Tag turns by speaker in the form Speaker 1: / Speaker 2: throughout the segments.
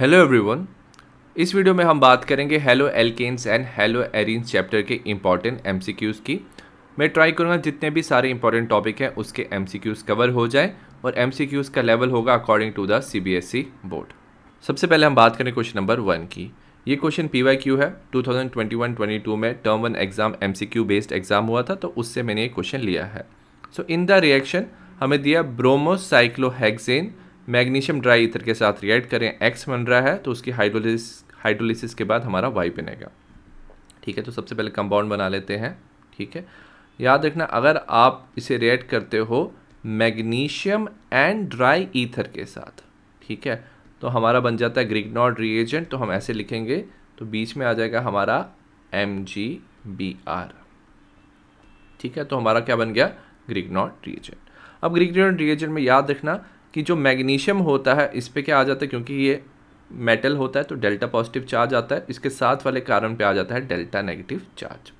Speaker 1: hello everyone इस video में हम बात करेंगे haloalkanes and haloarenes chapter के इंपॉर्टेंट एम की मैं ट्राई करूँगा जितने भी सारे इंपॉर्टेंट टॉपिक हैं उसके एम कवर हो जाए और एम का लेवल होगा according to the C board सबसे पहले हम बात करें क्वेश्चन नंबर वन की ये क्वेश्चन पी वाई क्यू है 2021 थाउजेंड में term one exam M based exam हुआ था तो उससे मैंने ये क्वेश्चन लिया है सो इन द रिएक्शन हमें दिया ब्रोमोसाइक्लोहेक्सेन मैग्नीशियम ड्राई ईथर के साथ रिएक्ट करें एक्स बन रहा है तो उसकी हाइड्रोलिस हाइड्रोलिसिस के बाद हमारा वाई बनेगा ठीक है तो सबसे पहले कंपाउंड बना लेते हैं ठीक है याद रखना अगर आप इसे रिएक्ट करते हो मैग्नीशियम एंड ड्राई ईथर के साथ ठीक है तो हमारा बन जाता है ग्रिगनॉड रिएजेंट तो हम ऐसे लिखेंगे तो बीच में आ जाएगा हमारा एम जी बी आर ठीक है तो हमारा क्या बन गया ग्रिगनॉड रिएजेंट अब ग्रिगनॉड रिएजेंट में याद रखना कि जो मैग्नीशियम होता है इस पर क्या आ जाता है क्योंकि ये मेटल होता है तो डेल्टा पॉजिटिव चार्ज आता है इसके साथ वाले कार्बन पे आ जाता है डेल्टा नेगेटिव चार्ज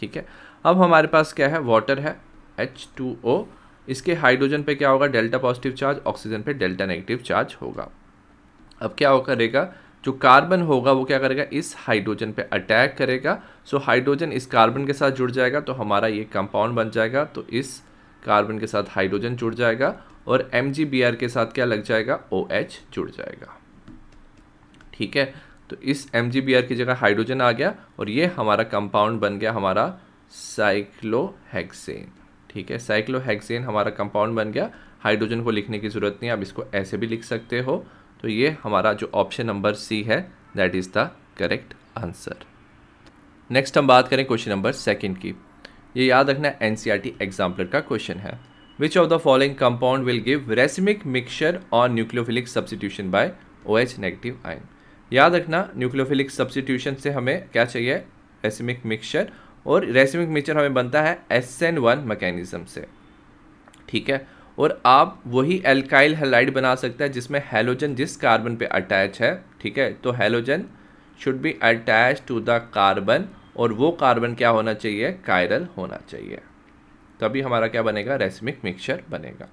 Speaker 1: ठीक है अब हमारे पास क्या है वाटर है एच टू ओ इसके हाइड्रोजन पे क्या होगा डेल्टा पॉजिटिव चार्ज ऑक्सीजन पे डेल्टा नेगेटिव चार्ज होगा अब क्या होगा करेगा जो कार्बन होगा वो क्या करेगा इस हाइड्रोजन पे अटैक करेगा सो हाइड्रोजन इस कार्बन के साथ जुड़ जाएगा तो हमारा ये कंपाउंड बन जाएगा तो इस कार्बन के साथ हाइड्रोजन जुड़ जाएगा और एम के साथ क्या लग जाएगा ओ OH जुड़ जाएगा ठीक है तो इस एम की जगह हाइड्रोजन आ गया और ये हमारा कंपाउंड बन गया हमारा साइक्लोहेक्सेन ठीक है साइक्लोहेक्सेन हमारा कंपाउंड बन गया हाइड्रोजन को लिखने की ज़रूरत नहीं आप इसको ऐसे भी लिख सकते हो तो ये हमारा जो ऑप्शन नंबर सी है that is the correct answer next हम बात करें क्वेश्चन नंबर सेकंड की ये याद रखना एन एग्जाम्पलर e का क्वेश्चन है which of the following compound will give racemic mixture और nucleophilic substitution by O H negative ion याद रखना न्यूक्लियोफिलिक सब्सटीट्यूशन से हमें क्या चाहिए रेसिमिक मिक्सचर और रेसिमिक मिक्सचर हमें बनता है एस एन वन मैकेनिज्म से ठीक है और आप वही एल्काइल हेलाइड बना सकते हैं जिसमें हेलोजन जिस कार्बन पे अटैच है ठीक है तो halogen should be attach to the carbon और वो कार्बन क्या होना चाहिए कायरल होना चाहिए तभी हमारा क्या बनेगा रेसमिक मिक्सचर बनेगा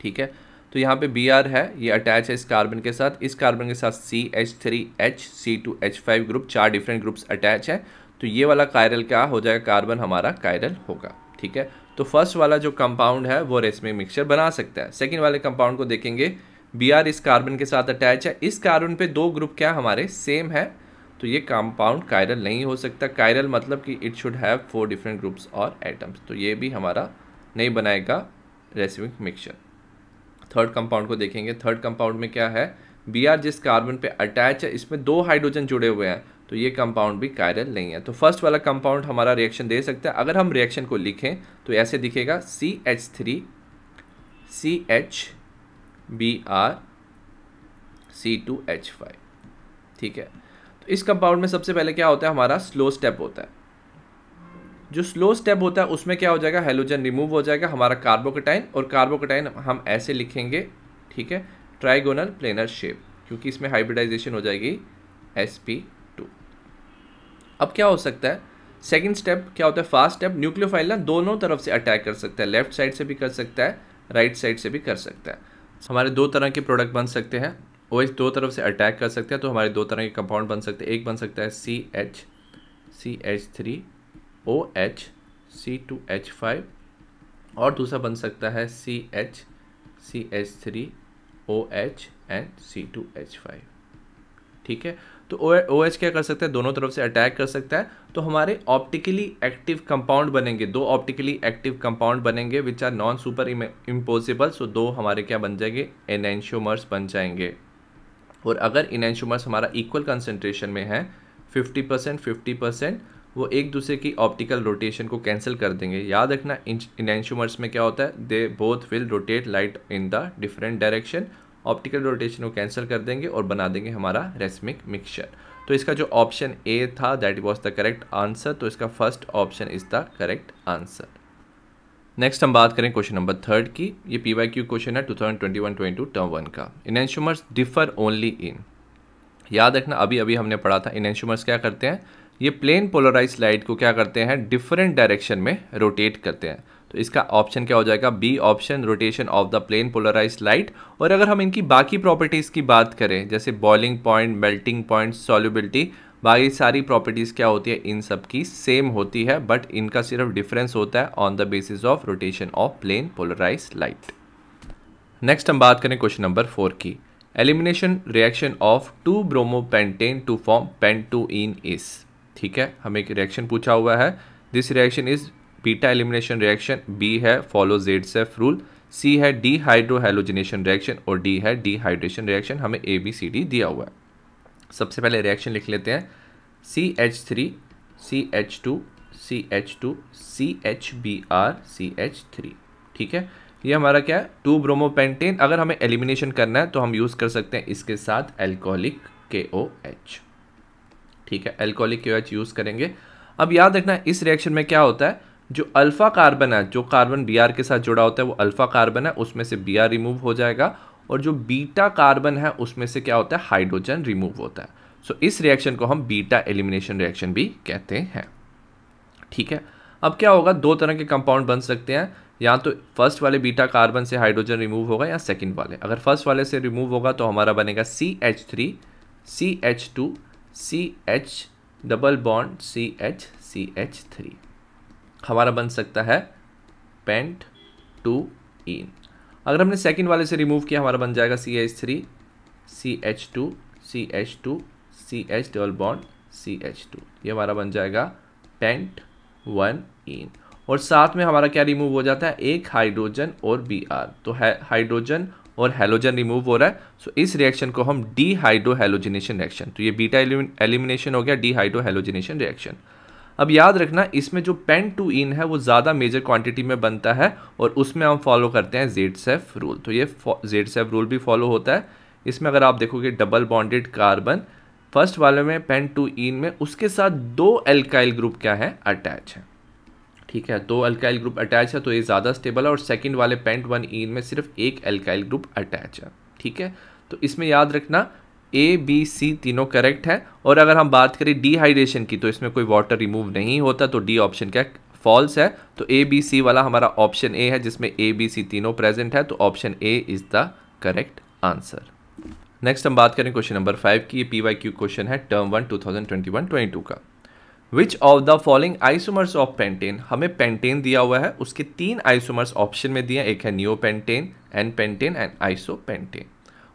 Speaker 1: ठीक है तो यहाँ पे बी आर है ये अटैच है इस कार्बन के साथ इस कार्बन के साथ C H three H C two H five group चार डिफरेंट ग्रुप्स अटैच है तो ये वाला कायरल क्या हो जाएगा कार्बन हमारा कायरल होगा ठीक है तो फर्स्ट वाला जो कंपाउंड है वो रेसमिक मिक्सचर बना सकता है सेकेंड वाले कंपाउंड को देखेंगे बी आर इस कार्बन के साथ अटैच है इस कार्बन पे दो ग्रुप क्या हमारे सेम है तो ये कंपाउंड कायरल नहीं हो सकता कायरल मतलब कि it should have four different groups और एटम्स तो ये भी हमारा नहीं बनाएगा रेसिविक मिक्सचर थर्ड कंपाउंड को देखेंगे थर्ड कंपाउंड में क्या है बी आर जिस कार्बन पे अटैच है इसमें दो हाइड्रोजन जुड़े हुए हैं तो ये कंपाउंड भी कायरल नहीं है तो फर्स्ट वाला कंपाउंड हमारा रिएक्शन दे सकता है अगर हम रिएक्शन को लिखें तो ऐसे दिखेगा C H three C H B R C two H five ठीक है इस कंपाउंड में सबसे पहले क्या होता है हमारा स्लो स्टेप होता है जो स्लो स्टेप होता है उसमें क्या हो जाएगा हेलोजन रिमूव हो जाएगा हमारा कार्बोकटाइन और कार्बोकटाइन हम ऐसे लिखेंगे ठीक है ट्राइगोनल प्लेनर शेप क्योंकि इसमें हाइब्रिडाइजेशन हो जाएगी एस पी टू अब क्या हो सकता है सेकेंड स्टेप क्या होता है फास्ट स्टेप न्यूक्लियोफाइल ना दोनों तरफ से अटैक कर सकता है लेफ्ट साइड से भी कर सकता है राइट right साइड से भी कर सकता है हमारे दो तरह के प्रोडक्ट बन सकते हैं ओ एच दो तरफ से अटैक कर सकते हैं तो हमारे दो तरह के कंपाउंड बन सकते हैं एक बन सकता है C H C H three O H C two H five और दूसरा बन सकता है C H C H three O H and C two H five ठीक है तो ओ एच क्या कर सकता है दोनों तरफ से अटैक कर सकता है तो हमारे ऑप्टिकली एक्टिव कंपाउंड बनेंगे दो ऑप्टिकली एक्टिव कंपाउंड बनेंगे which are non superimposable so दो हमारे क्या बन जाएंगे एनेंशियोमर्स बन जाएंगे और अगर इनशुमर्स हमारा इक्वल कंसनट्रेशन में है 50 परसेंट फिफ्टी परसेंट वो एक दूसरे की ऑप्टिकल रोटेशन को कैंसिल कर देंगे याद रखना इनशुमर्स में क्या होता है they both will rotate light in the different direction optical rotation को कैंसिल कर देंगे और बना देंगे हमारा रेस्मिक मिक्सचर तो इसका जो ऑप्शन ए था that was the correct answer तो इसका first option is the correct answer next हम बात करें क्वेश्चन नंबर थर्ड की ये पी वाई क्यू क्वेश्चन है two thousand twenty one twenty two term one का इनेंशुमर्स डिफर ओनली इन याद रखना अभी अभी हमने पढ़ा था इन इनेंशुमर्स क्या करते हैं ये प्लेन पोलराइज लाइट को क्या करते हैं डिफरेंट डायरेक्शन में रोटेट करते हैं तो इसका ऑप्शन क्या हो जाएगा B option rotation of the plane polarise light और अगर हम इनकी बाकी प्रॉपर्टीज़ की बात करें जैसे boiling point melting point solubility बाकी सारी प्रॉपर्टीज़ क्या होती है इन सब की सेम होती है बट इनका सिर्फ डिफरेंस होता है on the basis of rotation of plane polarise light next हम बात करें क्वेश्चन नंबर फोर की elimination reaction of two bromopentane to form pent two ene इस ठीक है हमें एक रिएक्शन पूछा हुआ है this reaction is beta elimination reaction B है follow Saytzeff rule C है डी हाइड्रोहेलोजिनेशन रिएक्शन और डी है डीहाइड्रेशन रिएक्शन हमें ए बी सी डी दिया हुआ है सबसे पहले रिएक्शन लिख लेते हैं C H three C H two C H two C H B R C H three ठीक है ये हमारा क्या है टू ब्रोमोपेंटेन अगर हमें एलिमिनेशन करना है तो हम यूज़ कर सकते हैं इसके साथ एल्कोहलिक के ओ एच ठीक है एल्कोहलिक के ओ एच यूज़ करेंगे अब याद रखना इस रिएक्शन में क्या होता है जो अल्फ़ा कार्बन है जो कार्बन बी के साथ जुड़ा होता है वो अल्फ़ा कार्बन है उसमें से बी रिमूव हो जाएगा और जो बीटा कार्बन है उसमें से क्या होता है हाइड्रोजन रिमूव होता है सो so, इस रिएक्शन को हम बीटा एलिमिनेशन रिएक्शन भी कहते हैं ठीक है अब क्या होगा दो तरह के कंपाउंड बन सकते हैं या तो फर्स्ट वाले बीटा कार्बन से हाइड्रोजन रिमूव होगा या सेकंड वाले अगर फर्स्ट वाले से रिमूव होगा तो हमारा बनेगा C H three C H two C H double bond C H C H three हमारा बन सकता है पेंट टू इन अगर हमने सेकेंड वाले से रिमूव किया हमारा बन जाएगा C H three C H two C H two C H double bond C H two ये हमारा बन जाएगा पेंट वन इन और साथ में हमारा क्या रिमूव हो जाता है एक हाइड्रोजन और बी आर तो हाइड्रोजन और हेलोजन रिमूव हो रहा है सो so, इस रिएक्शन को हम डी हाइड्रो हेलोजिनेशन रिएक्शन तो ये बीटा एलिमिनेशन हो गया डी हाइड्रो हेलोजिनेशन रिएक्शन अब याद रखना इसमें जो पेन टू इन है वो ज़्यादा मेजर क्वांटिटी में बनता है और उसमें हम फॉलो करते हैं जेड सेफ रूल तो ये जेड सेफ रूल भी फॉलो होता है इसमें अगर आप देखोगे डबल बॉन्डेड कार्बन फर्स्ट वाले में पेन टू इन में उसके साथ दो एल्काइल ग्रुप क्या है अटैच है ठीक है दो अल्काइल ग्रुप अटैच है तो ये ज़्यादा स्टेबल है और सेकेंड वाले पेंट वन इन में सिर्फ एक अल्काइल ग्रुप अटैच है ठीक है तो इसमें याद रखना ए बी सी तीनों करेक्ट है और अगर हम बात करें डिहाइड्रेशन की तो इसमें कोई वाटर रिमूव नहीं होता तो डी ऑप्शन क्या फॉल्स है तो ए बी सी वाला हमारा ऑप्शन ए है जिसमें ए बी सी तीनों प्रेजेंट है तो option A is the correct answer next हम बात करें क्वेश्चन नंबर फाइव की पी वाई क्यू क्वेश्चन है term one two thousand twenty one twenty two का which of the following isomers of pentane हमें पेंटेन दिया हुआ है उसके तीन आइसोमर्स ऑप्शन में दिए एक है neopentane N pentane and isopentane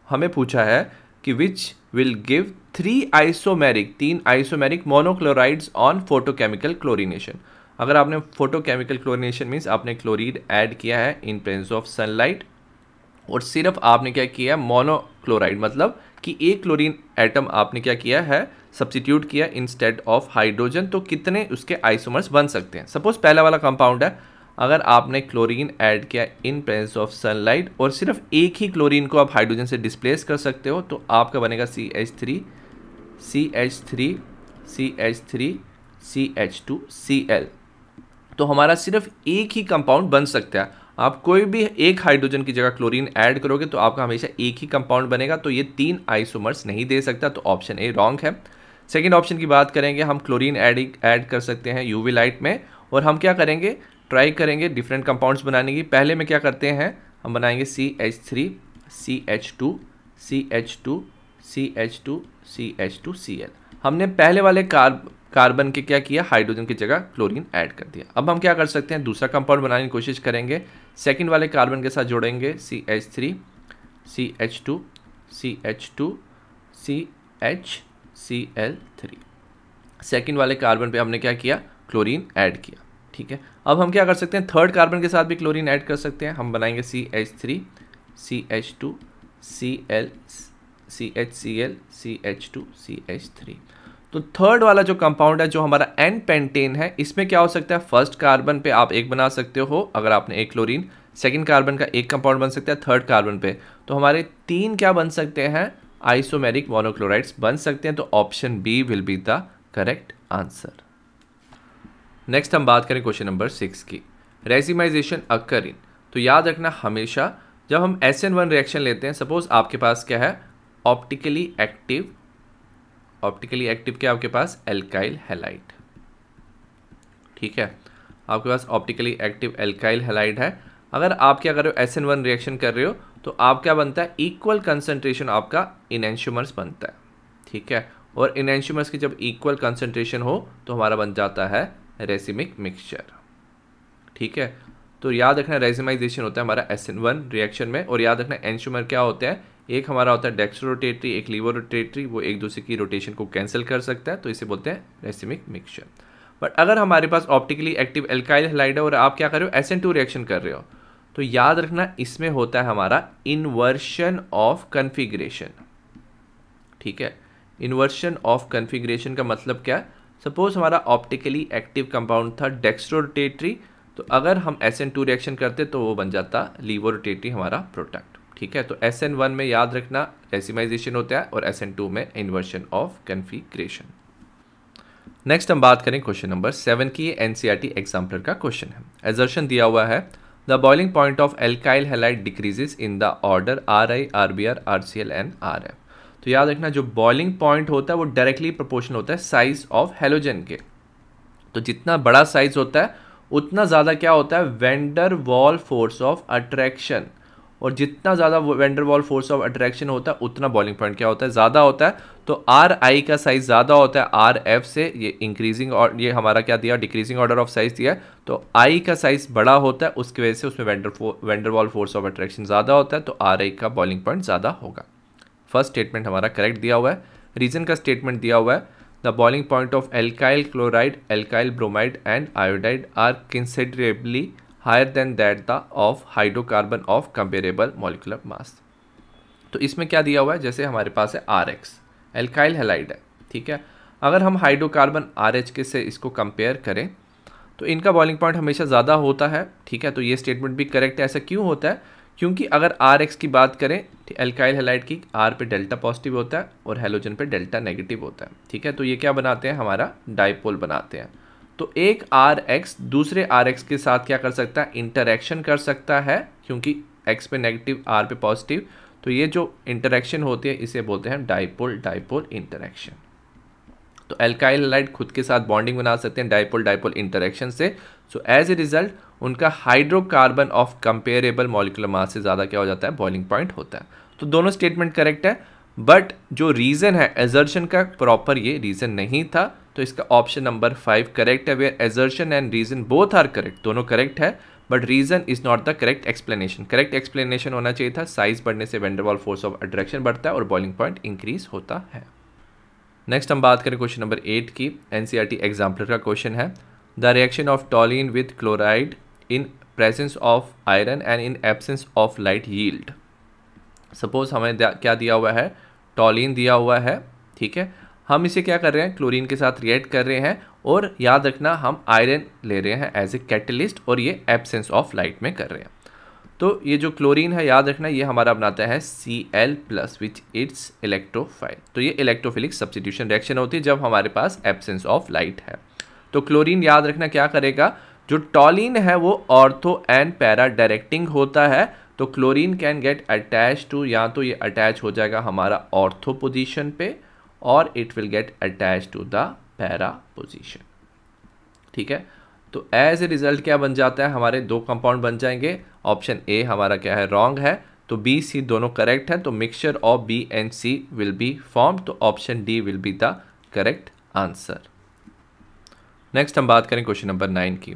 Speaker 1: हमें पूछा है कि which will give three isomeric तीन isomeric monochlorides on photochemical chlorination अगर आपने फोटोकेमिकल क्लोरीनेशन मीन्स आपने क्लोरीड ऐड किया है इन प्रेजेंस ऑफ सनलाइट और सिर्फ आपने क्या किया मोनोक्लोराइड मतलब कि एक क्लोरीन एटम आपने क्या किया है सब्सटीट्यूट किया इंस्टेड ऑफ हाइड्रोजन तो कितने उसके आइसोमर्स बन सकते हैं सपोज पहला वाला कंपाउंड है अगर आपने क्लोरीन ऐड किया इन प्रेजेंस ऑफ सनलाइट और सिर्फ एक ही क्लोरीन को आप हाइड्रोजन से डिस्प्लेस कर सकते हो तो आपका बनेगा C H three C H three C H three C H two C L तो हमारा सिर्फ एक ही कंपाउंड बन सकता है आप कोई भी एक हाइड्रोजन की जगह क्लोरीन ऐड करोगे तो आपका हमेशा एक ही कंपाउंड बनेगा तो ये तीन आइसोमर्स नहीं दे सकता तो ऑप्शन ए रॉन्ग है सेकेंड ऑप्शन की बात करेंगे हम क्लोरीन ऐड कर सकते हैं यूवी लाइट में और हम क्या करेंगे ट्राई करेंगे डिफरेंट कंपाउंड्स बनाने की पहले में क्या करते हैं हम बनाएंगे C H three C H two C H two C H two C H two C L हमने पहले वाले कार्ब कार्बन के क्या किया हाइड्रोजन की जगह क्लोरीन ऐड कर दिया अब हम क्या कर सकते हैं दूसरा कंपाउंड बनाने की कोशिश करेंगे सेकेंड वाले कार्बन के साथ जोड़ेंगे C H three C H two C H two C H C L three second वाले कार्बन पे हमने क्या किया क्लोरीन ऐड किया ठीक है अब हम क्या कर सकते हैं थर्ड कार्बन के साथ भी क्लोरीन ऐड कर सकते हैं हम बनाएंगे C H three C H two C L C H C L C H two C H three तो थर्ड वाला जो कंपाउंड है जो हमारा एन पेंटेन है इसमें क्या हो सकता है फर्स्ट कार्बन पे आप एक बना सकते हो अगर आपने एक क्लोरीन सेकेंड कार्बन का एक कंपाउंड बन सकता है थर्ड कार्बन पे तो हमारे तीन क्या बन सकते हैं आइसोमेरिक मोनोक्लोराइड्स बन सकते हैं तो option B will be the correct answer next हम बात करें क्वेश्चन नंबर सिक्स की रेजिमाइजेशन अकरिन तो याद रखना हमेशा जब हम एस एन वन रिएक्शन लेते हैं सपोज आपके पास क्या है ऑप्टिकली एक्टिव ऑप्टिकली एक्टिव क्या आपके पास एल्काइल हेलाइट ठीक है आपके पास ऑप्टिकली एक्टिव एल्काइल हेलाइट है अगर आप क्या कर रहे हो एस एन वन रिएक्शन कर रहे हो तो आप क्या बनता है इक्वल कंसनट्रेशन आपका इनशुमर्स बनता है ठीक है और इनशुमर्स की जब इक्वल कंसनट्रेशन हो तो हमारा बन जाता है रेसिमिक मिक्सचर ठीक है तो याद रखना रेजिमाइजेशन होता है हमारा एस एन वन रिएक्शन में और याद रखना एंशुमर क्या होता है एक हमारा होता है डेक्सो रोटेटरी एक लीवर रोटेटरी वो एक दूसरे की रोटेशन को कैंसिल कर सकता है तो इसे बोलते हैं रेसिमिक मिक्सचर बट अगर हमारे पास ऑप्टिकली एक्टिव एल्काइल हेलाइड है और आप क्या कर रहे हो एस एन टू रिएक्शन कर रहे हो तो याद रखना इसमें होता है हमारा इन्वर्शन ऑफ कन्फिग्रेशन ठीक है इन्वर्शन ऑफ कन्फिग्रेशन का मतलब क्या है सपोज हमारा ऑप्टिकली एक्टिव कंपाउंड था डेक्स्ट्रोरोटेटरी तो अगर हम एस एन टू रिएक्शन करते तो वो बन जाता लीवोरोटेटरी हमारा प्रोडक्ट ठीक है तो एस एन वन में याद रखना एसिमाइजेशन होता है और एस एन टू में इन्वर्शन ऑफ कन्फिग्रेशन नेक्स्ट हम बात करें क्वेश्चन नंबर सेवन की N C R T exemplar का क्वेश्चन है एजर्शन दिया हुआ है the boiling point of alkyl halide decreases in the order R I R B R R C L and R F तो याद रखना जो बॉइलिंग पॉइंट होता है वो डायरेक्टली प्रोपोर्शनल होता है साइज ऑफ हेलोजन के तो जितना बड़ा साइज होता है उतना ज़्यादा क्या होता है van der Waals force of attraction और जितना ज़्यादा van der Waals force of attraction होता है उतना बॉलिंग पॉइंट क्या होता है ज़्यादा होता है तो आर आई का साइज़ ज़्यादा होता है आर एफ से ये इंक्रीजिंग और ये हमारा क्या दिया डिक्रीजिंग ऑर्डर ऑफ साइज़ दिया है तो आई का साइज़ बड़ा होता है उसकी वजह से उसमें van der van der Waals force of attraction ज़्यादा होता है तो आर आई का बॉलिंग पॉइंट ज़्यादा होगा फर्स्ट स्टेटमेंट हमारा करेक्ट दिया हुआ है रीजन का स्टेटमेंट दिया हुआ है the boiling point of alkyl chloride alkyl bromide and iodide are considerably higher than that the of hydrocarbon of comparable molecular mass तो इसमें क्या दिया हुआ है जैसे हमारे पास है आर एक्स एल्काइल हेलाइड है ठीक है अगर हम हाइड्रोकार्बन आर एच के से इसको कंपेयर करें तो इनका बॉइलिंग पॉइंट हमेशा ज़्यादा होता है ठीक है तो ये स्टेटमेंट भी करेक्ट है ऐसा क्यों होता है क्योंकि अगर आर एक्स की बात करें एल्काइल हेलाइट की आर पे डेल्टा पॉजिटिव होता है और हेलोजन पे डेल्टा नेगेटिव होता है ठीक है तो ये क्या बनाते हैं हमारा डाइपोल बनाते हैं तो एक आर एक्स दूसरे आर एक्स के साथ क्या कर सकता है इंटरेक्शन कर सकता है क्योंकि एक्स पे नेगेटिव आर पे पॉजिटिव तो ये जो इंटरेक्शन होती है इसे बोलते हैं डाइपोल डाइपोल इंटरेक्शन तो एल्काइल लाइट खुद के साथ बॉन्डिंग बना सकते हैं डाइपोल डाइपोल इंटरेक्शन से सो एज ए रिजल्ट उनका hydrocarbon of comparable molecular mass से ज़्यादा क्या हो जाता है बॉइलिंग पॉइंट होता है तो दोनों स्टेटमेंट करेक्ट है बट जो रीज़न है एजर्शन का प्रॉपर ये रीज़न नहीं था तो इसका ऑप्शन नंबर फाइव करेक्ट है where assertion and reason both are correct दोनों करेक्ट है but reason is not the correct explanation correct explanation होना चाहिए था साइज बढ़ने से वेंडरवॉल फोर्स ऑफ अट्रैक्शन बढ़ता है और बॉइलिंग पॉइंट इंक्रीज होता है नेक्स्ट हम बात करें क्वेश्चन नंबर एट की N C R T exemplar का क्वेश्चन है the reaction of toluene with chloride in presence of iron and in absence of light yield suppose हमें क्या दिया हुआ है टॉलिन दिया हुआ है ठीक है हम इसे क्या कर रहे हैं क्लोरीन के साथ रिएक्ट कर रहे हैं और याद रखना हम आयरन ले रहे हैं एज ए कैटलिस्ट और ये एबसेंस ऑफ लाइट में कर रहे हैं तो ये जो क्लोरीन है याद रखना ये हमारा बनाता है C L plus which it's electrophile तो ये इलेक्ट्रोफिलिक सब्सिट्यूशन रिएक्शन होती है जब हमारे पास एबसेंस ऑफ लाइट है तो क्लोरीन याद रखना क्या करेगा जो टॉलिन है वो ऑर्थो एंड पैरा डायरेक्टिंग होता है तो chlorine can get attach to या तो ये अटैच हो जाएगा हमारा ऑर्थो पोजिशन पे और it will get attach to the para position ठीक है तो एज ए रिज़ल्ट क्या बन जाता है हमारे दो कंपाउंड बन जाएंगे ऑप्शन ए हमारा क्या है रॉन्ग है तो बी सी दोनों करेक्ट है तो mixture of B and C will be form तो option D will be the correct answer next हम बात करें क्वेश्चन नंबर नाइन की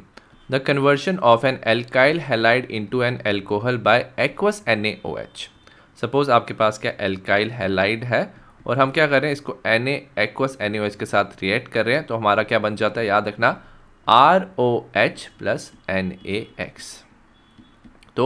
Speaker 1: the conversion of an alkyl halide into an alcohol by aqueous N H suppose आपके पास क्या alkyl halide है और हम क्या कर रहे हैं इसको एन एक्वस एन के साथ रिएक्ट कर रहे हैं तो हमारा क्या बन जाता है याद रखना R O H plus N A X तो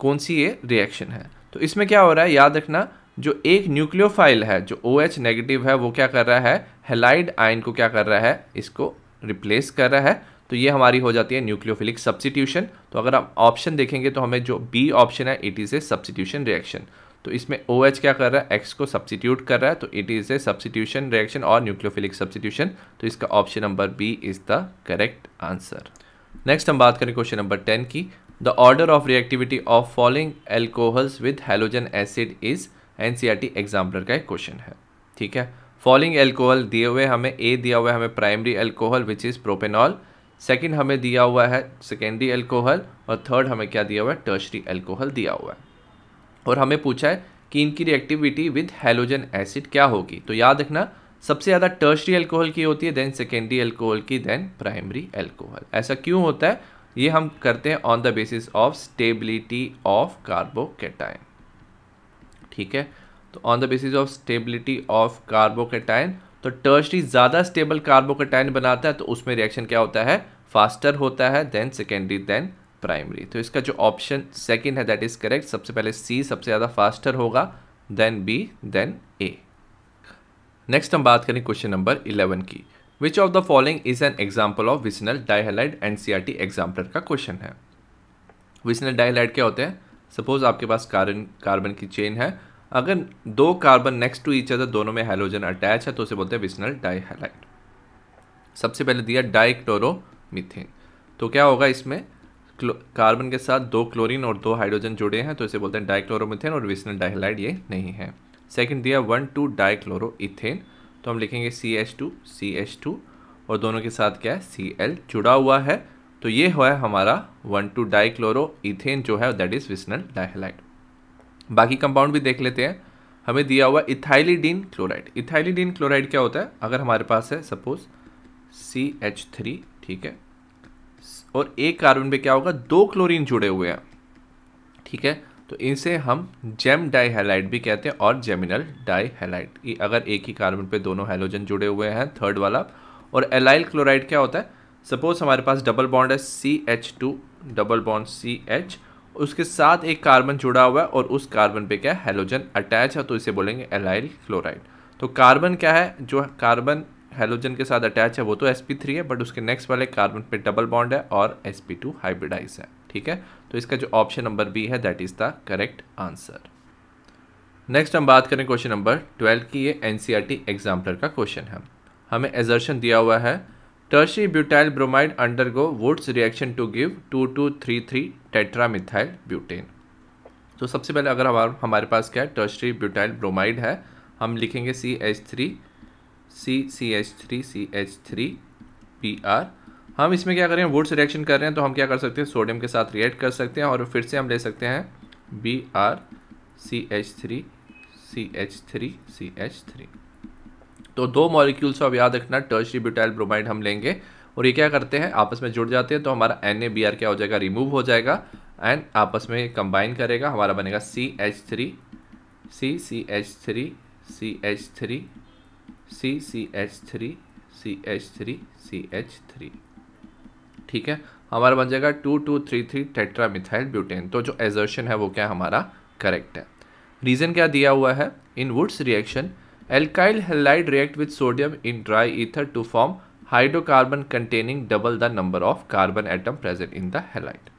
Speaker 1: कौन सी ये रिएक्शन है तो इसमें क्या हो रहा है याद रखना जो एक न्यूक्लियोफाइल है जो ओ एच नेगेटिव है वो क्या कर रहा है हेलाइड आयन को क्या कर रहा है इसको रिप्लेस कर रहा है तो ये हमारी हो जाती है न्यूक्लियोफिलिक सब्सिट्यूशन तो अगर आप ऑप्शन देखेंगे तो हमें जो बी ऑप्शन है it is a substitution reaction तो इसमें ओ OH क्या कर रहा है एक्स को सब्सिट्यूट कर रहा है तो it is a substitution reaction और न्यूक्लियोफिलिक सब्सिट्यूशन तो इसका option number B is the correct answer next हम बात करें क्वेश्चन नंबर टेन की the order of reactivity of following alcohols with halogen acid is an exemplar का एक question है ठीक है फॉलोइंग एल्कोहल दिए हुए हमें ए दिया हुआ है हमें primary alcohol which is propanol second हमें दिया हुआ है सेकेंडरी एल्कोहल और थर्ड हमें क्या दिया हुआ है टर्शरी एल्कोहल दिया हुआ है और हमें पूछा है कि इनकी रिएक्टिविटी विद हेलोजन एसिड क्या होगी तो याद रखना सबसे ज़्यादा टर्शरी अल्कोहल की होती है देन सेकेंडरी अल्कोहल की देन प्राइमरी अल्कोहल ऐसा क्यों होता है ये हम करते हैं on the basis of stability of carbocation ठीक है तो on the basis of stability of carbocation तो टर्शरी ज़्यादा स्टेबल कार्बोकेटाइन बनाता है तो उसमें रिएक्शन क्या होता है फास्टर होता है देन सेकेंडरी देन प्राइमरी तो इसका जो ऑप्शन सेकेंड है दैट इज़ करेक्ट सबसे पहले सी सबसे ज़्यादा फास्टर होगा then B then A next हम बात करें क्वेश्चन नंबर इलेवन की which of the following is an example of vicinal dihalide N C R T exemplar का क्वेश्चन है विजनल डायहलाइड क्या होते हैं सपोज आपके पास कार्बन कार्बन की चेन है अगर दो carbon next to each other दोनों में हेलोजन अटैच है तो उसे बोलते हैं विजनल डायहलाइड सबसे पहले दिया डाइक्टोरोमीथेन तो क्या होगा इसमें कार्बन के साथ दो क्लोरीन और दो हाइड्रोजन जुड़े हैं तो इसे बोलते हैं डाइक्लोरोमिथेन और विस्नल डाइहलाइड ये नहीं है सेकंड दिया वन टू डाइक्लोरो इथेन तो हम लिखेंगे C H two C H two और दोनों के साथ क्या है सी एल जुड़ा हुआ है तो ये हुआ है हमारा वन टू डाइक्लोरो इथेन जो है दैट इज़ विस्नल डाइहलाइड बाकी कंपाउंड भी देख लेते हैं हमें दिया हुआ इथाइलीडीन क्लोराइड इथाइलीडीन क्लोराइड क्या होता है अगर हमारे पास है सपोज सी एच थ्री ठीक है और एक कार्बन पे क्या होगा दो क्लोरीन जुड़े हुए हैं ठीक है तो इसे हम जेम डाईहेलाइट भी कहते हैं और जेमिनल डाईहेलाइट अगर एक ही कार्बन पे दोनों हेलोजन जुड़े हुए हैं थर्ड वाला और एलाइल क्लोराइड क्या होता है सपोज हमारे पास डबल बॉन्ड है C H two double bond C H उसके साथ एक कार्बन जुड़ा हुआ है और उस कार्बन पे क्या है हेलोजन अटैच है तो इसे बोलेंगे एलाइल क्लोराइड तो कार्बन क्या है जो कार्बन हेलोजन के साथ अटैच है वो तो sp3 है बट उसके नेक्स्ट वाले कार्बन पे डबल बॉन्ड है और sp2 हाइब्रिडाइज है ठीक है तो इसका जो ऑप्शन नंबर बी है that is the correct answer next हम बात करें क्वेश्चन नंबर ट्वेल्व की ये एन एग्जाम्पलर e का क्वेश्चन है हमें एजर्शन दिया हुआ है tertiary butyl bromide undergo Wurtz reaction to give two two three three tetramethyl butane तो सबसे पहले अगर हमारे पास क्या है टर्शरी ब्यूटाइल ब्रोमाइड है हम लिखेंगे C H three C C H three C H three B R हम इसमें क्या करें वुड्स रिएक्शन कर रहे हैं तो हम क्या कर सकते हैं सोडियम के साथ रिएक्ट कर सकते हैं और फिर से हम ले सकते हैं B R C H three C H three C H three तो दो मॉलिक्यूल्स को अब याद रखना टर्शरी ब्यूटाइल ब्रोमाइड हम लेंगे और ये क्या करते हैं आपस में जुड़ जाते हैं तो हमारा एन ए बी आर क्या हो जाएगा रिमूव हो जाएगा एंड आपस में कंबाइन करेगा हमारा बनेगा C H three C C H three C H three C C H three C H three C H three ठीक है हमारा बन जाएगा two two three three tetra methyl butane तो जो एजर्शन है वो क्या हमारा करेक्ट है रीज़न क्या दिया हुआ है in Wurtz reaction alkyl halide react with sodium in dry ether to form hydrocarbon containing double the number of carbon atom present in the halide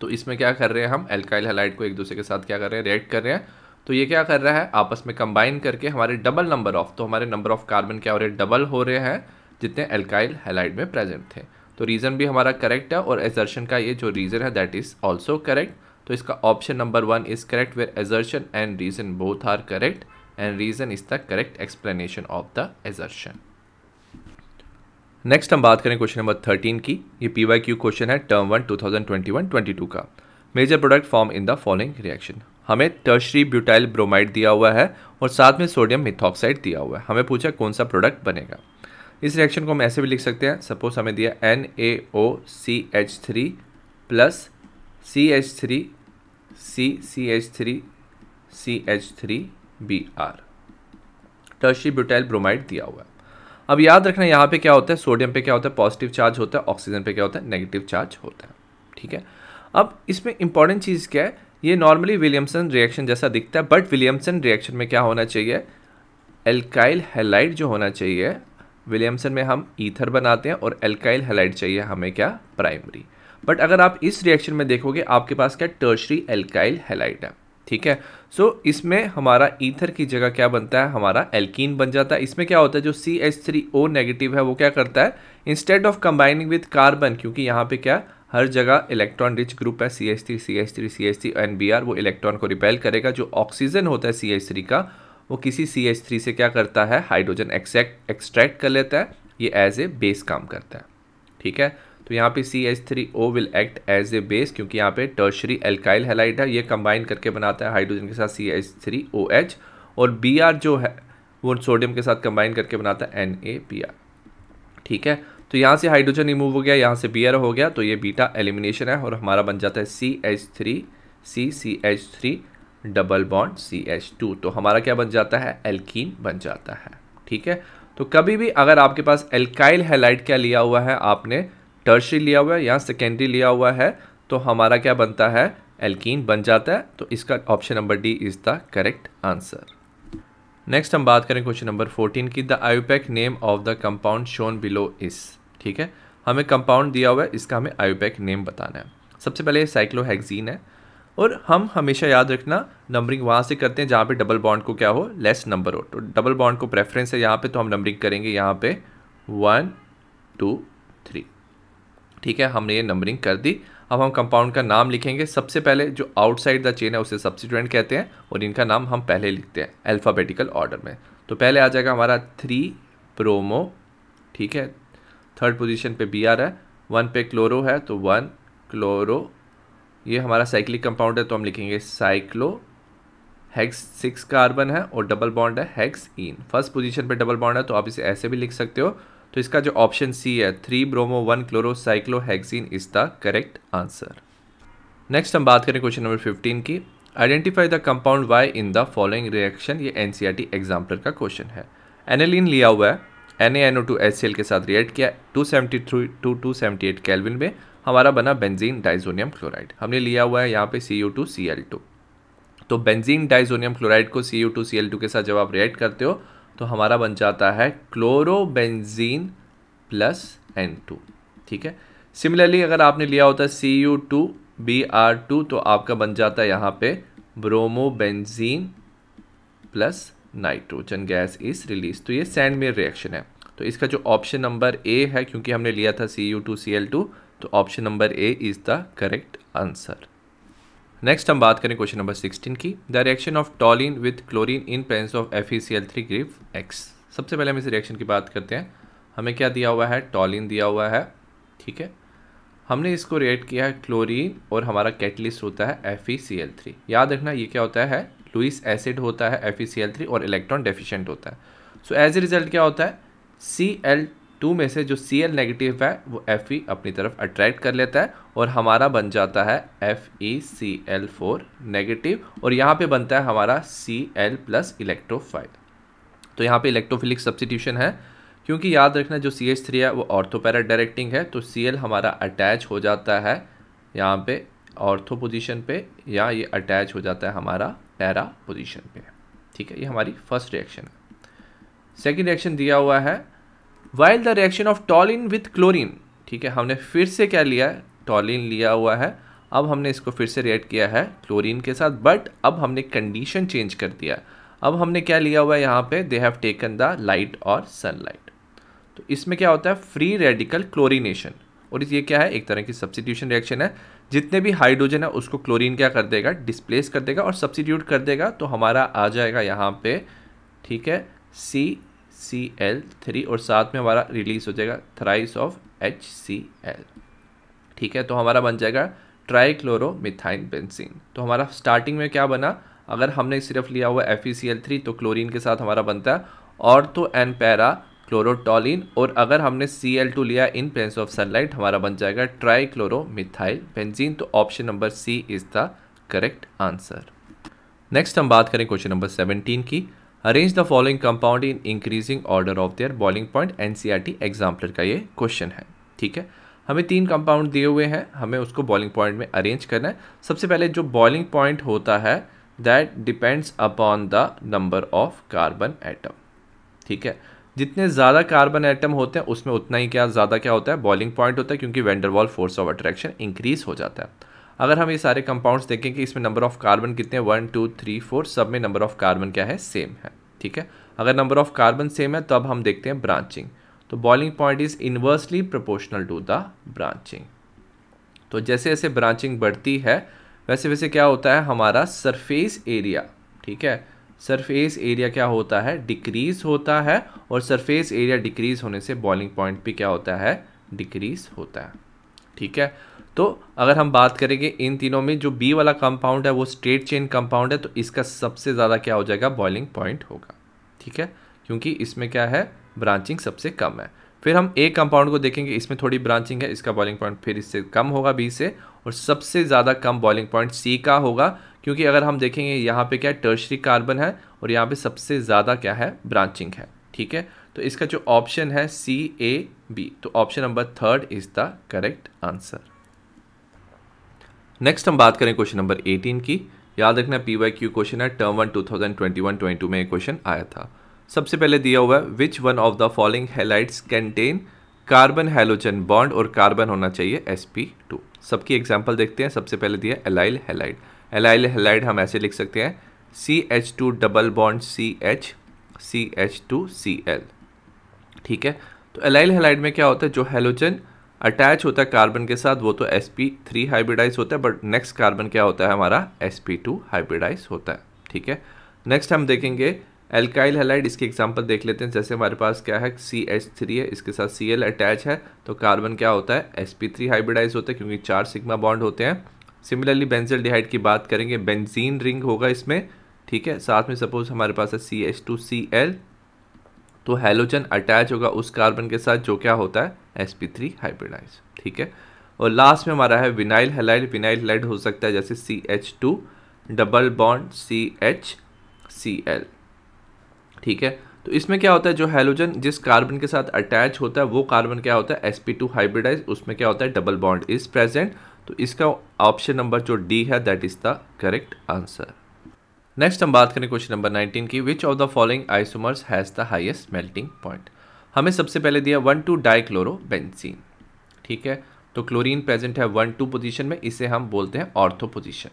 Speaker 1: तो इसमें क्या कर रहे हैं हम एल्काइल हेलाइड को एक दूसरे के साथ क्या कर रहे हैं रिएक्ट कर रहे हैं तो ये क्या कर रहा है आपस में कंबाइन करके हमारे डबल नंबर ऑफ तो हमारे नंबर ऑफ कार्बन क्या हो रहे हैं डबल हो रहे हैं जितने एल्काइल हेलाइड में प्रेजेंट थे तो रीज़न भी हमारा करेक्ट है और एजर्शन का ये जो रीज़न है दैट इज़ ऑल्सो करेक्ट तो इसका option number one is correct where assertion and reason both are correct and reason is the correct explanation of the assertion next हम बात करें क्वेश्चन नंबर थर्टीन की ये पी वाई क्यू क्वेश्चन है term one two thousand twenty two का major product form in the following reaction हमें tertiary butyl bromide दिया हुआ है और साथ में सोडियम मिथॉक्साइड दिया हुआ है हमें पूछा कौन सा प्रोडक्ट बनेगा इस रिएक्शन को हम ऐसे भी लिख सकते हैं सपोज हमें दिया N A O C H three plus C H three C C H three C H three B R tertiary butyl bromide दिया हुआ है अब याद रखना यहाँ पे क्या होता है सोडियम पे क्या होता है पॉजिटिव चार्ज होता है ऑक्सीजन पे क्या होता है नेगेटिव चार्ज होता है ठीक है अब इसमें इंपॉर्टेंट चीज़ क्या है ये नॉर्मली विलियमसन रिएक्शन जैसा दिखता है बट विलियमसन रिएक्शन में क्या होना चाहिए एल्काइल हेलाइट जो होना चाहिए विलियमसन में हम ईथर बनाते हैं और एल्काइल हेलाइट चाहिए हमें क्या प्राइमरी बट अगर आप इस रिएक्शन में देखोगे आपके पास क्या टर्शरी एल्काइल हेलाइट है ठीक है सो so, इसमें हमारा ईथर की जगह क्या बनता है हमारा एल्कीन बन जाता है इसमें क्या होता है जो C H three O negative है वो क्या करता है instead of combining with carbon क्योंकि यहाँ पे क्या हर जगह इलेक्ट्रॉन रिच ग्रुप है C H three C H three C H three N B R वो इलेक्ट्रॉन को रिपेल करेगा जो ऑक्सीजन होता है सी एच थ्री का वो किसी सी एच थ्री से क्या करता है हाइड्रोजन एक्सैक्ट एक्सट्रैक्ट कर लेता है ये एज ए बेस काम करता है ठीक है तो यहाँ पे C H three O will act as a base क्योंकि यहाँ पे टर्शरी एल्काइल हेलाइड है ये कंबाइन करके बनाता है हाइड्रोजन के साथ C H three O H और बी आर जो है वो सोडियम के साथ कंबाइन करके बनाता है एन ए बी आर ठीक है तो यहाँ से हाइड्रोजन रिमूव हो गया यहाँ से बियर हो गया तो ये बीटा एलिमिनेशन है और हमारा बन जाता है C H three C C H three double bond C H two तो हमारा क्या बन जाता है एल्कीन बन जाता है ठीक है तो कभी भी अगर आपके पास एल्काइल हैलाइट क्या लिया हुआ है आपने टर्शी लिया हुआ है या सेकेंडरी लिया हुआ है तो हमारा क्या बनता है एल्कीन बन जाता है तो इसका option number D is the correct answer next हम बात करें क्वेश्चन नंबर फोर्टीन की the IUPAC name of the compound shown below is ठीक है हमें कंपाउंड दिया हुआ है इसका हमें आयोपैक नेम बताना है सबसे पहले साइक्लोहेक्जीन है और हम हमेशा याद रखना नंबरिंग वहाँ से करते हैं जहाँ पे डबल बॉन्ड को क्या हो लेस नंबर हो तो डबल बॉन्ड को प्रेफरेंस है यहाँ पे तो हम नंबरिंग करेंगे यहाँ पे वन टू थ्री ठीक है हमने ये नंबरिंग कर दी अब हम कंपाउंड का नाम लिखेंगे सबसे पहले जो आउटसाइड द चेन है उसे सब्सिट्यूएंट कहते हैं और इनका नाम हम पहले लिखते हैं अल्फ़ाबेटिकल ऑर्डर में तो पहले आ जाएगा हमारा थ्री प्रोमो ठीक है थर्ड पोजीशन पे बी आर है वन पे क्लोरो है तो वन क्लोरो ये हमारा साइक्लिक कंपाउंड है तो हम लिखेंगे साइक्लो हैक्स सिक्स कार्बन है और डबल बॉन्ड है हेक्स इन फर्स्ट पोजीशन पे डबल बॉन्ड है तो आप इसे ऐसे भी लिख सकते हो तो इसका जो ऑप्शन सी है three bromo one chloro cyclo ene is the correct answer next हम बात करें क्वेश्चन नंबर फिफ्टीन की identify the compound Y in the following reaction ये एनसीआरटी एग्जाम्पल e का क्वेश्चन है एनेलिन लिया हुआ है एल के साथ रिएक्ट किया 273 टू एट केल्विन में हमारा बना बेंजीन डाइजोनियम क्लोराइड हमने लिया हुआ है यहाँ पे टू तो बेंजीन डाइजोनियम क्लोराइड को टू के साथ जब आप रिएक्ट करते हो तो हमारा बन जाता है क्लोरोबेंजीन प्लस एन टू ठीक है सिमिलरली अगर आपने लिया होता है C U two B R two तो आपका बन जाता है यहाँ पे bromobenzene plus nitrogen gas is release तो ये सैंडमेयर रिएक्शन है तो इसका जो ऑप्शन नंबर ए है क्योंकि हमने लिया था C U two C L two तो option number A is the correct answer next हम बात करें क्वेश्चन नंबर सिक्सटीन की the reaction of toluene with chlorine in presence of F E C L three ग्रीफ X सबसे पहले हम इस रिएक्शन की बात करते हैं हमें क्या दिया हुआ है टॉलिन दिया हुआ है ठीक है हमने इसको रिएक्ट किया है क्लोरीन और हमारा कैटलिस्ट होता है F E C L three याद रखना ये क्या होता है लुइस एसिड होता है एफ e और इलेक्ट्रॉन डेफिशिएंट होता है सो एज ए रिजल्ट क्या होता है सी एल टू में से जो सी एल नेगेटिव है वो एफ ई अपनी तरफ अट्रैक्ट कर लेता है और हमारा बन जाता है F E C L four negative और यहाँ पे बनता है हमारा सी एल प्लस इलेक्ट्रोफाइल तो यहाँ पे इलेक्ट्रोफिलिक सब्सटीट्यूशन है क्योंकि याद रखना जो सी एच थ्री है वो ऑर्थोपैरा डायरेक्टिंग है तो सी एल हमारा अटैच हो जाता है यहाँ पे ऑर्थो पोजिशन पे या ये अटैच हो जाता है हमारा पैरा पोजिशन पे ठीक है ये हमारी फर्स्ट रिएक्शन है सेकेंड रिएक्शन दिया हुआ है while the reaction of toluene with chlorine ठीक है हमने फिर से क्या लिया है टॉलिन लिया हुआ है अब हमने इसको फिर से रिएक्ट किया है क्लोरीन के साथ बट अब हमने कंडीशन चेंज कर दिया है अब हमने क्या लिया हुआ है यहाँ पे they have taken the light और सनलाइट तो इसमें क्या होता है फ्री रेडिकल क्लोरीनेशन और ये क्या है एक तरह की सब्सटीट्यूशन रिएक्शन है जितने भी हाइड्रोजन है उसको क्लोरीन क्या कर देगा डिस्प्लेस कर देगा और सब्सिट्यूट कर देगा तो हमारा आ जाएगा यहाँ पे ठीक है सी सी एल थ्री और साथ में हमारा रिलीज हो जाएगा thrice of H C L ठीक है तो हमारा बन जाएगा ट्राईक्लोरोमिथाइन बेंसिन तो हमारा स्टार्टिंग में क्या बना अगर हमने सिर्फ लिया हुआ F E C L three तो क्लोरीन के साथ हमारा बनता है और तो एन पैरा क्लोरोटॉलिन और अगर हमने सी एल टू लिया इन प्रेजेंस ऑफ सनलाइट हमारा बन जाएगा ट्राई बेंजीन तो option number C is the correct answer next हम बात करें क्वेश्चन नंबर सेवनटीन की arrange the following compound in increasing order of their boiling point N C R T exemplar का ये क्वेश्चन है ठीक है हमें तीन कंपाउंड दिए हुए हैं हमें उसको बॉइलिंग पॉइंट में अरेंज करना है सबसे पहले जो बॉइलिंग पॉइंट होता है that depends upon the number of carbon atom ठीक है जितने ज़्यादा कार्बन एटम होते हैं उसमें उतना ही क्या ज़्यादा क्या होता है बॉइलिंग पॉइंट होता है क्योंकि van der Waal force of attraction increase हो जाता है अगर हम ये सारे कंपाउंड्स देखें कि इसमें नंबर ऑफ़ कार्बन कितने वन टू थ्री फोर सब में नंबर ऑफ़ कार्बन क्या है सेम है ठीक है अगर नंबर ऑफ़ कार्बन सेम है तो अब हम देखते हैं ब्रांचिंग तो boiling point is inversely proportional to the branching तो जैसे जैसे ब्रांचिंग बढ़ती है वैसे वैसे क्या होता है हमारा सरफेस एरिया ठीक है सरफेस एरिया क्या होता है डिक्रीज होता है और सरफेस एरिया डिक्रीज होने से बॉइलिंग पॉइंट भी क्या होता है डिक्रीज होता है ठीक है तो अगर हम बात करेंगे इन तीनों में जो बी वाला कंपाउंड है वो स्ट्रेट चेन कंपाउंड है तो इसका सबसे ज़्यादा क्या हो जाएगा बॉइलिंग पॉइंट होगा ठीक है क्योंकि इसमें क्या है ब्रांचिंग सबसे कम है फिर हम ए कंपाउंड को देखेंगे इसमें थोड़ी ब्रांचिंग है इसका बॉइलिंग पॉइंट फिर इससे कम होगा बी से और सबसे ज़्यादा कम बॉइलिंग पॉइंट सी का होगा क्योंकि अगर हम देखेंगे यहाँ पे क्या है टर्शरी कार्बन है और यहाँ पे सबसे ज़्यादा क्या है ब्रांचिंग है ठीक है तो इसका जो ऑप्शन है सी ए बी तो option number third is the correct answer next हम बात करें क्वेश्चन नंबर एटीन की याद रखना पी वाई क्यू क्वेश्चन है term one two thousand twenty one twenty two में क्वेश्चन आया था सबसे पहले दिया हुआ है which one of the following halides contain carbon halogen bond और कार्बन होना चाहिए एस पी टू सबकी एग्जाम्पल देखते हैं सबसे पहले दिया एलाइल हेलाइट एलाइल हेलाइड हम ऐसे लिख सकते हैं C H two double bond C H C H two C L ठीक है तो एलाइल हेलाइड में क्या होता है जो हेलोजन अटैच होता है कार्बन के साथ वो तो एस पी थ्री हाइब्रिडाइज होता है बट नेक्स्ट कार्बन क्या होता है हमारा एस पी टू हाइब्रिडाइज होता है ठीक है नेक्स्ट हम देखेंगे एल्काइल हेलाइड इसके एग्जांपल देख लेते हैं जैसे हमारे पास क्या है सी एच थ्री है इसके साथ सी एल अटैच है तो कार्बन क्या होता है एस पी थ्री हाइब्रिडाइज होता है क्योंकि चार सिग्मा बॉन्ड होते हैं सिमिलरली बेंजल की बात करेंगे बेंजीन रिंग होगा इसमें ठीक है साथ में सपोज हमारे पास है C H two C L तो हेलोजन अटैच होगा उस कार्बन के साथ जो क्या होता है एस पी थ्री हाइब्रिडाइज ठीक है और लास्ट में हमारा है विनाइल हेलाइड विनाइल लेड हो सकता है जैसे C H two double bond C H C L ठीक है तो इसमें क्या होता है जो हेलोजन जिस कार्बन के साथ अटैच होता है वो कार्बन क्या होता है एस पी टू हाइब्रिडाइज उसमें क्या होता है डबल बॉन्ड इज प्रेजेंट तो इसका ऑप्शन नंबर जो डी है that is the correct answer next हम बात करें क्वेश्चन नंबर 19 की which of the following isomers has the highest melting point हमें सबसे पहले दिया वन टू बेंसिन ठीक है तो क्लोरीन प्रेजेंट है वन टू पोजिशन में इसे हम बोलते हैं ऑर्थो पोजिशन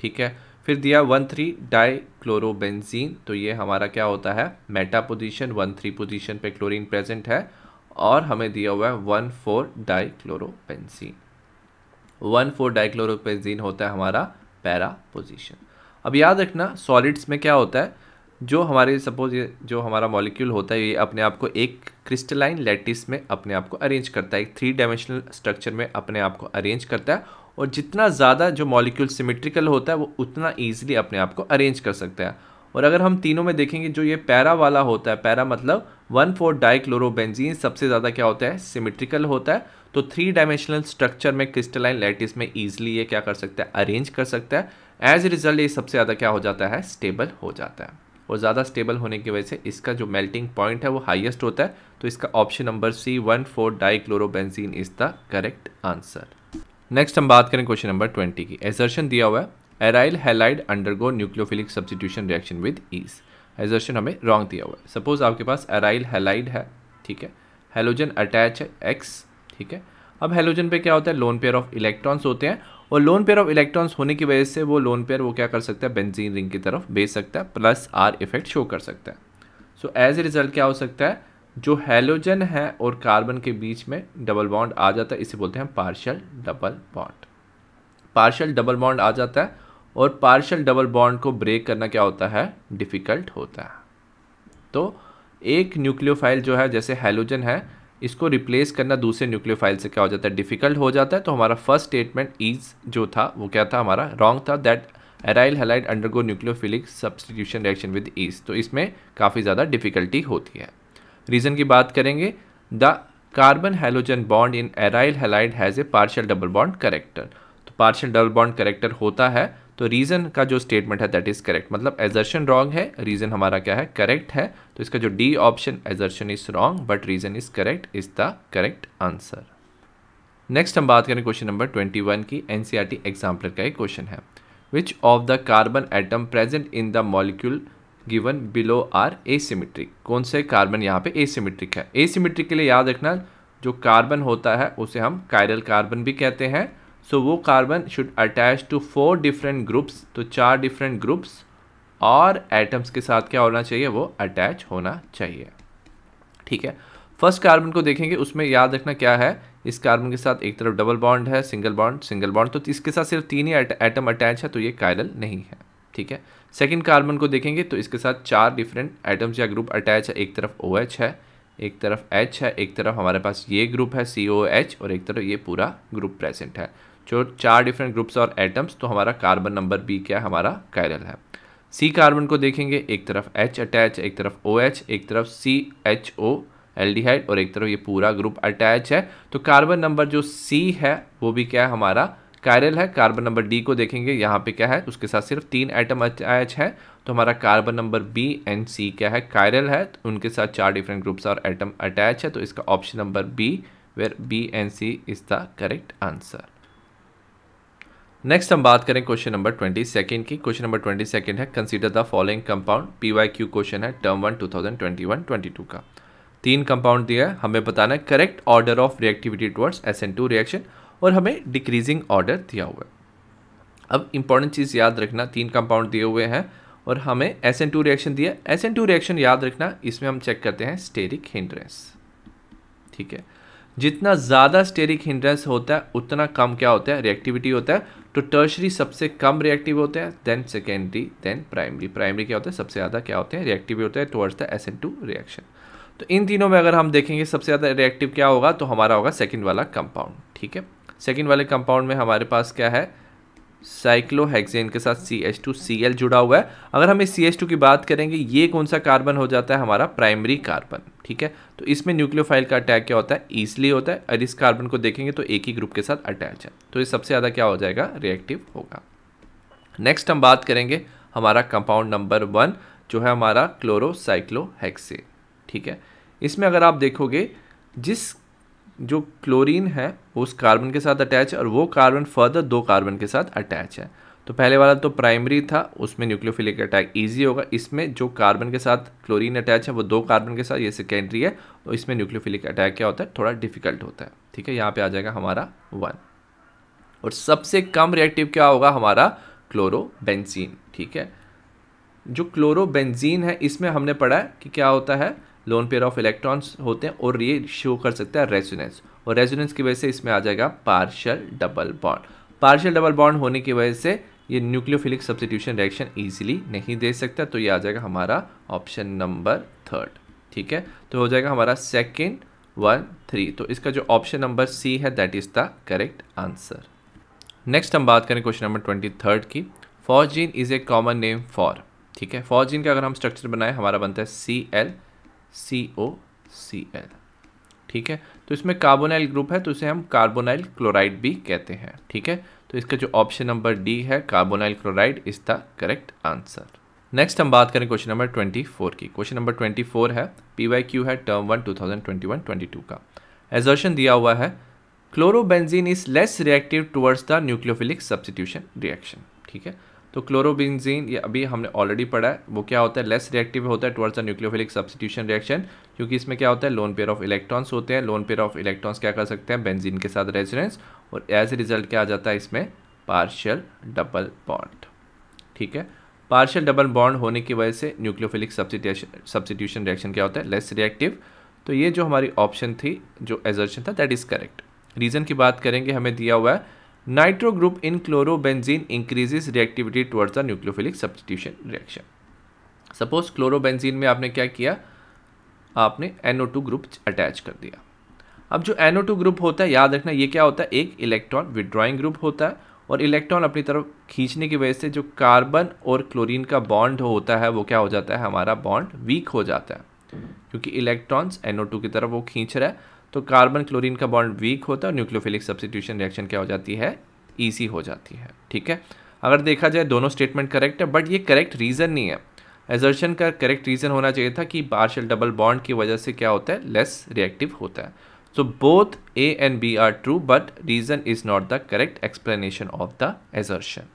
Speaker 1: ठीक है फिर दिया वन थ्री डाइक्लोरोबेंजीन तो ये हमारा क्या होता है meta position one three position पे क्लोरीन प्रेजेंट है और हमें दिया हुआ है one four dichlorobenzene one four dichlorobenzene होता है हमारा पैरा पोजिशन अब याद रखना सॉलिड्स में क्या होता है जो हमारे सपोज ये जो हमारा मॉलिक्यूल होता है ये अपने आप को एक क्रिस्टलाइन लेटिस में अपने आप को अरेंज करता है एक थ्री डायमेंशनल स्ट्रक्चर में अपने आप को अरेंज करता है और जितना ज़्यादा जो मॉलिक्यूल सिमेट्रिकल होता है वो उतना ईजिली अपने आप को अरेंज कर सकता है और अगर हम तीनों में देखेंगे जो ये पैरा वाला होता है पैरा मतलब वन फोर डाइक्लोरोबेंजीन सबसे ज़्यादा क्या होता है सिमेट्रिकल होता है तो थ्री डायमेंशनल स्ट्रक्चर में क्रिस्टलाइन लैटिस में ईजिली ये क्या कर सकता है अरेंज कर सकता है एज ए रिजल्ट ये सबसे ज़्यादा क्या हो जाता है स्टेबल हो जाता है और ज़्यादा स्टेबल होने की वजह से इसका जो मेल्टिंग पॉइंट है वो हाइएस्ट होता है तो इसका option number C one four dichlorobenzene is the correct answer next हम बात करें क्वेश्चन नंबर ट्वेंटी की एजर्शन दिया हुआ है aryl halide undergo nucleophilic substitution reaction with ease assertion हमें रॉन्ग दिया हुआ है सपोज आपके पास एराइल हेलाइड है ठीक है हेलोजन अटैच है एक्स ठीक है अब हेलोजन पे क्या होता है लोन पेयर ऑफ इलेक्ट्रॉन्स होते हैं और लोन पेयर ऑफ इलेक्ट्रॉन्स होने की वजह से वो लोन पेयर वो क्या कर सकता है बेंजीन रिंग की तरफ भेज सकता है प्लस आर इफेक्ट शो कर सकता है सो एज ए रिजल्ट क्या हो सकता है जो हेलोजन है और कार्बन के बीच में डबल बॉन्ड आ जाता है इसे बोलते हैं partial double bond partial double bond आ जाता है और पार्शल डबल बॉन्ड को ब्रेक करना क्या होता है डिफ़िकल्ट होता है तो एक न्यूक्लियोफाइल जो है जैसे हेलोजन है इसको रिप्लेस करना दूसरे फाइल से क्या हो जाता है डिफिकल्ट हो जाता है तो हमारा फर्स्ट स्टेटमेंट इज जो था वो क्या था हमारा रॉन्ग था that aryl halide undergo nucleophilic substitution reaction with ease तो इसमें काफ़ी ज़्यादा डिफिकल्टी होती है रीज़न की बात करेंगे the carbon halogen bond in aryl halide has a partial double bond character तो पार्शल डबल बॉन्ड करेक्टर होता है तो रीज़न का जो स्टेटमेंट है दैट इज़ करेक्ट मतलब एजर्शन रॉन्ग है रीज़न हमारा क्या है करेक्ट है तो इसका जो D option assertion is wrong but reason is correct is the correct answer next हम बात करें क्वेश्चन नंबर ट्वेंटी वन की एनसीआरटी एग्जाम्पलर e का एक क्वेश्चन है which of the carbon atom present in the molecule given below are asymmetric कौन से carbon यहाँ पे एसिमेट्रिक है एसिमेट्रिक के लिए याद रखना जो कार्बन होता है उसे हम कायरल कार्बन भी कहते हैं सो वो carbon should attach to four different groups तो चार डिफरेंट ग्रुप्स और एटम्स के साथ क्या होना चाहिए वो अटैच होना चाहिए ठीक है फर्स्ट कार्बन को देखेंगे उसमें याद रखना क्या है इस कार्बन के साथ एक तरफ डबल बॉन्ड है सिंगल बॉन्ड सिंगल बॉन्ड तो इसके साथ सिर्फ तीन ही एटम अटैच है तो ये कायरल नहीं है ठीक है सेकंड कार्बन को देखेंगे तो इसके साथ चार डिफरेंट एटम्स या ग्रुप अटैच है एक तरफ ओ OH है एक तरफ एच है एक तरफ हमारे पास ये ग्रुप है सी और एक तरफ ये पूरा ग्रुप प्रेजेंट है जो चार डिफरेंट ग्रुप्स और एटम्स तो हमारा कार्बन नंबर बी क्या हमारा कायरल है सी कार्बन को देखेंगे एक तरफ एच अटैच एक तरफ ओ OH, एक तरफ सी एच ओ एल्डिहाइड और एक तरफ ये पूरा ग्रुप अटैच है तो कार्बन नंबर जो सी है वो भी क्या है हमारा कायरल है कार्बन नंबर डी को देखेंगे यहाँ पे क्या है उसके साथ सिर्फ तीन एटम अटैच है तो हमारा carbon number B and C क्या है कायरल है तो उनके साथ चार डिफरेंट ग्रुप्स और एटम अटैच है तो इसका option number B where B and C is the correct answer next हम बात करें क्वेश्चन नंबर ट्वेंटी सेकेंड की क्वेश्चन नंबर ट्वेंटी सेकेंड है consider the following compound P Y Q question है term one two thousand twenty one twenty two का तीन compound दिया है हमें बताना है correct order of reactivity towards S N two reaction और हमें डिक्रीजिंग ऑर्डर दिया हुआ है अब इंपॉर्टेंट चीज़ याद रखना तीन कंपाउंड दिए हुए हैं और हमें एस एन टू रिएक्शन दिया एस एन टू रिएक्शन याद रखना इसमें हम चेक करते हैं स्टेरिक हिंड्रेंस ठीक है जितना ज़्यादा स्टेरिक हिंड्रेंस होता है उतना कम क्या होता है रिएक्टिविटी होता है तो टर्शरी सबसे कम रिएक्टिव होते हैं then secondary then primary primary क्या होता है सबसे ज़्यादा क्या होते हैं रिएक्टिव होते हैं towards the S N two reaction तो इन तीनों में अगर हम देखेंगे सबसे ज़्यादा रिएक्टिव क्या होगा तो हमारा होगा सेकेंड वाला कंपाउंड ठीक है सेकेंड वाले कंपाउंड में हमारे पास क्या है साइक्लोहेक्सेन के साथ C H two C L जुड़ा हुआ है अगर हम इस सी एच टू की बात करेंगे ये कौन सा कार्बन हो जाता है हमारा प्राइमरी कार्बन ठीक है तो इसमें न्यूक्लियोफाइल का अटैक क्या होता है ईजिली होता है और इस कार्बन को देखेंगे तो एक ही ग्रुप के साथ अटैच है तो ये सबसे ज़्यादा क्या हो जाएगा रिएक्टिव होगा नेक्स्ट हम बात करेंगे हमारा कंपाउंड नंबर वन जो है हमारा क्लोरोसाइक्लोहेक्सेन ठीक है इसमें अगर आप देखोगे जिस जो क्लोरीन है वो उस कार्बन के साथ अटैच है और वो कार्बन फर्दर दो कार्बन के साथ अटैच है तो पहले वाला तो प्राइमरी था उसमें न्यूक्लियोफिलिक अटैक इजी होगा इसमें जो कार्बन के साथ क्लोरीन अटैच है वो दो कार्बन के साथ ये सेकेंडरी है और इसमें न्यूक्लियोफिलिक अटैक क्या होता है थोड़ा डिफिकल्ट होता है ठीक है यहाँ पे आ जाएगा हमारा वन और सबसे कम रिएक्टिव क्या होगा हमारा क्लोरोबेंजीन ठीक है जो क्लोरोबेंजीन है इसमें हमने पढ़ा है कि क्या होता है लोन पेयर ऑफ इलेक्ट्रॉन्स होते हैं और ये शो कर सकता है रेजोनेंस और रेजोनेंस की वजह से इसमें आ जाएगा partial double bond partial double bond होने की वजह से ये न्यूक्लियोफिलिक सब्सिट्यूशन रिएक्शन ईजिली नहीं दे सकता तो ये आ जाएगा हमारा ऑप्शन नंबर थर्ड ठीक है तो हो जाएगा हमारा सेकेंड वन थ्री तो इसका जो ऑप्शन नंबर सी है that is the correct answer next हम बात करें क्वेश्चन नंबर ट्वेंटी थर्ड की phosgene is a common name for ठीक है फॉर्जीन का अगर हम स्ट्रक्चर बनाएं हमारा बनता है सी एल सी ओ सी एल ठीक है तो इसमें कार्बोनाइल ग्रुप है तो इसे हम कार्बोनाइल क्लोराइड भी कहते हैं ठीक है तो इसका जो ऑप्शन नंबर डी है carbonyl chloride is the correct answer next हम बात करें क्वेश्चन नंबर ट्वेंटी फोर की क्वेश्चन नंबर ट्वेंटी फोर है पी वाई क्यू है term one two thousand twenty one twenty two का एजर्शन दिया हुआ है chlorobenzene is less reactive towards the nucleophilic substitution reaction ठीक है तो क्लोरोबेंजीन ये अभी हमने ऑलरेडी पढ़ा है वो क्या होता है लेस रिएक्टिव होता है towards a nucleophilic substitution reaction क्योंकि इसमें क्या होता है लोन पेयर ऑफ इलेक्ट्रॉन्स होते हैं लोन पेयर ऑफ इलेक्ट्रॉन्स क्या कर सकते हैं बेंजीन के साथ रेजोनेंस और एज ए रिजल्ट क्या आ जाता है इसमें पार्शियल डबल बॉन्ड ठीक है पार्शियल डबल बॉन्ड होने की वजह से न्यूक्लियोफिलिक सब्सटीट्यूशन रिएक्शन क्या होता है लेस रिएक्टिव तो ये जो हमारी ऑप्शन थी जो एजर्शन था दैट इज़ करेक्ट रीज़न की बात करेंगे हमें दिया हुआ है nitro group in chlorobenzene increases reactivity towards the nucleophilic substitution reaction suppose chlorobenzene में आपने क्या किया आपने एनओ टू ग्रुप अटैच कर दिया अब जो एनओ टू ग्रुप होता है याद रखना ये क्या होता है एक इलेक्ट्रॉन विड्रॉइंग ग्रुप होता है और इलेक्ट्रॉन अपनी तरफ खींचने की वजह से जो कार्बन और क्लोरीन का बॉन्ड होता है वो क्या हो जाता है हमारा बॉन्ड वीक हो जाता है क्योंकि इलेक्ट्रॉन्स टू की तरफ वो खींच रहा है तो कार्बन क्लोरीन का बॉन्ड वीक होता है और न्यूक्लियोफिलिक सब्सिट्यूशन रिएक्शन क्या हो जाती है ईजी हो जाती है ठीक है अगर देखा जाए दोनों स्टेटमेंट करेक्ट है बट ये करेक्ट रीज़न नहीं है एजर्शन का करेक्ट रीज़न होना चाहिए था कि पार्शल डबल बॉन्ड की वजह से क्या होता है लेस रिएक्टिव होता है so both A and B are true but reason is not the correct explanation of the assertion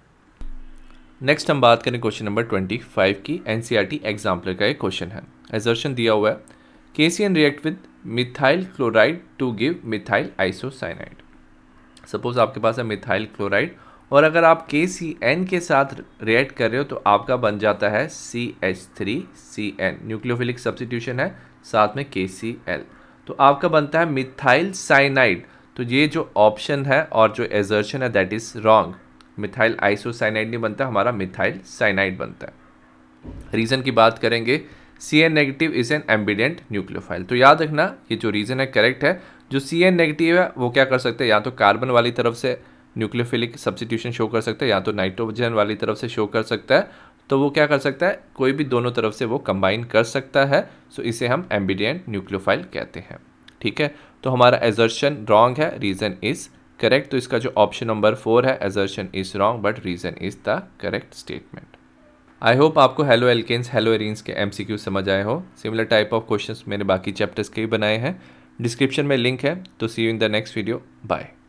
Speaker 1: next हम बात करें क्वेश्चन नंबर ट्वेंटी फाइव की एनसीईआरटी सी e का एक क्वेश्चन है एजर्शन दिया हुआ है K C N react with methyl chloride to give methyl isocyanide suppose आपके पास है मिथाइल क्लोराइड और अगर आप के सी एन के साथ रिएक्ट कर रहे हो तो आपका बन जाता है C H three C N nucleophilic substitution है साथ में के सी एल तो आपका बनता है मिथाइल साइनाइड तो ये जो ऑप्शन है और जो एजर्शन है that is wrong methyl isocyanide नहीं बनता हमारा मिथाइल साइनाइड बनता है रीज़न की बात करेंगे C N negative is an ambident nucleophile तो याद रखना ये जो रीज़न है करेक्ट है जो सी एन नेगेटिव है वो क्या कर सकते हैं या तो कार्बन वाली तरफ से न्यूक्लियोफिलिक सब्सिट्यूशन शो कर सकता है या तो नाइट्रोजन वाली तरफ से शो कर सकता है तो वो क्या कर सकता है कोई भी दोनों तरफ से वो कंबाइन कर सकता है सो इसे हम एम्बिडियंट न्यूक्लियोफाइल कहते हैं ठीक है तो हमारा एजर्शन रॉन्ग है रीज़न इज़ करेक्ट तो इसका जो ऑप्शन नंबर फोर है assertion is wrong but reason is the correct statement I hope आपको हेलो एल्केन्स हेलो एरिन्स के क्यू समझ आए हो सिमिलर टाइप ऑफ क्वेश्चन मैंने बाकी चैप्टर्स के भी बनाए हैं डिस्क्रिप्शन में लिंक है तो see you in the next video bye